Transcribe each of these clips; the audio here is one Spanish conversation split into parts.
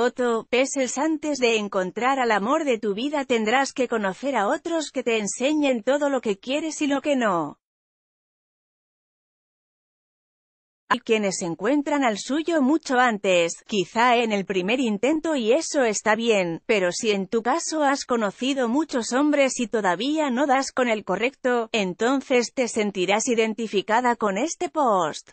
Foto, peses antes de encontrar al amor de tu vida tendrás que conocer a otros que te enseñen todo lo que quieres y lo que no. Hay quienes encuentran al suyo mucho antes, quizá en el primer intento y eso está bien, pero si en tu caso has conocido muchos hombres y todavía no das con el correcto, entonces te sentirás identificada con este post.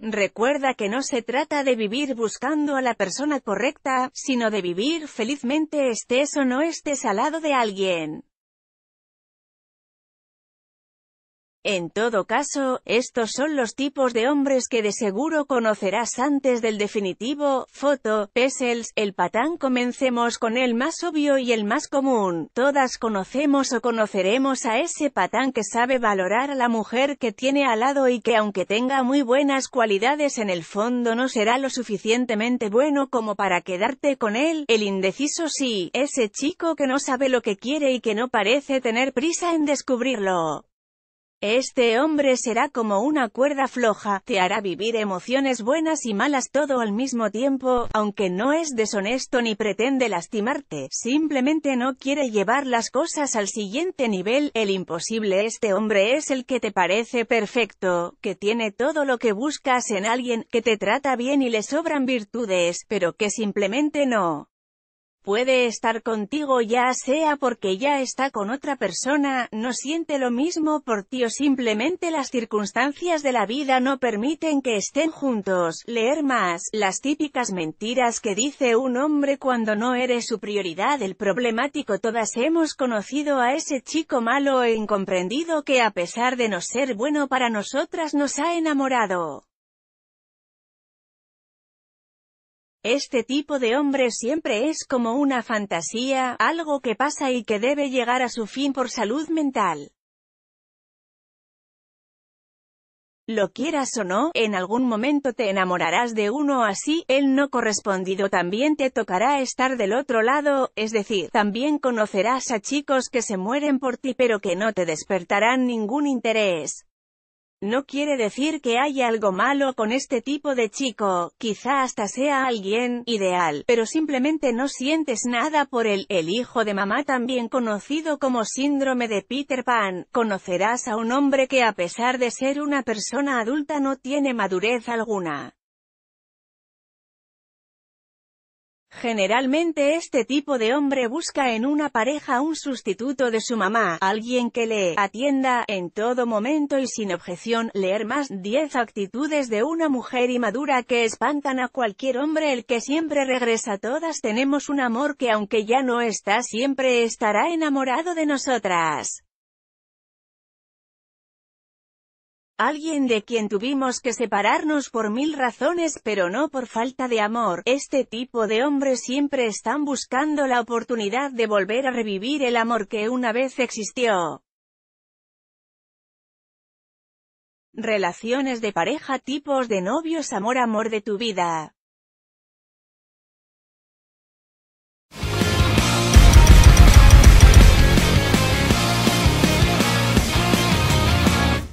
Recuerda que no se trata de vivir buscando a la persona correcta, sino de vivir felizmente estés o no estés al lado de alguien. En todo caso, estos son los tipos de hombres que de seguro conocerás antes del definitivo, foto, pessels, el patán comencemos con el más obvio y el más común, todas conocemos o conoceremos a ese patán que sabe valorar a la mujer que tiene al lado y que aunque tenga muy buenas cualidades en el fondo no será lo suficientemente bueno como para quedarte con él, el indeciso sí, ese chico que no sabe lo que quiere y que no parece tener prisa en descubrirlo. Este hombre será como una cuerda floja, te hará vivir emociones buenas y malas todo al mismo tiempo, aunque no es deshonesto ni pretende lastimarte, simplemente no quiere llevar las cosas al siguiente nivel, el imposible este hombre es el que te parece perfecto, que tiene todo lo que buscas en alguien, que te trata bien y le sobran virtudes, pero que simplemente no puede estar contigo ya sea porque ya está con otra persona, no siente lo mismo por ti o simplemente las circunstancias de la vida no permiten que estén juntos. Leer más, las típicas mentiras que dice un hombre cuando no eres su prioridad. El problemático todas hemos conocido a ese chico malo e incomprendido que a pesar de no ser bueno para nosotras nos ha enamorado. Este tipo de hombre siempre es como una fantasía, algo que pasa y que debe llegar a su fin por salud mental. Lo quieras o no, en algún momento te enamorarás de uno así, el no correspondido también te tocará estar del otro lado, es decir, también conocerás a chicos que se mueren por ti pero que no te despertarán ningún interés. No quiere decir que haya algo malo con este tipo de chico, quizá hasta sea alguien ideal, pero simplemente no sientes nada por él. El hijo de mamá también conocido como síndrome de Peter Pan, conocerás a un hombre que a pesar de ser una persona adulta no tiene madurez alguna. Generalmente este tipo de hombre busca en una pareja un sustituto de su mamá, alguien que le atienda en todo momento y sin objeción, leer más 10 actitudes de una mujer inmadura que espantan a cualquier hombre el que siempre regresa todas tenemos un amor que aunque ya no está siempre estará enamorado de nosotras. Alguien de quien tuvimos que separarnos por mil razones pero no por falta de amor, este tipo de hombres siempre están buscando la oportunidad de volver a revivir el amor que una vez existió. Relaciones de pareja Tipos de novios Amor Amor de tu vida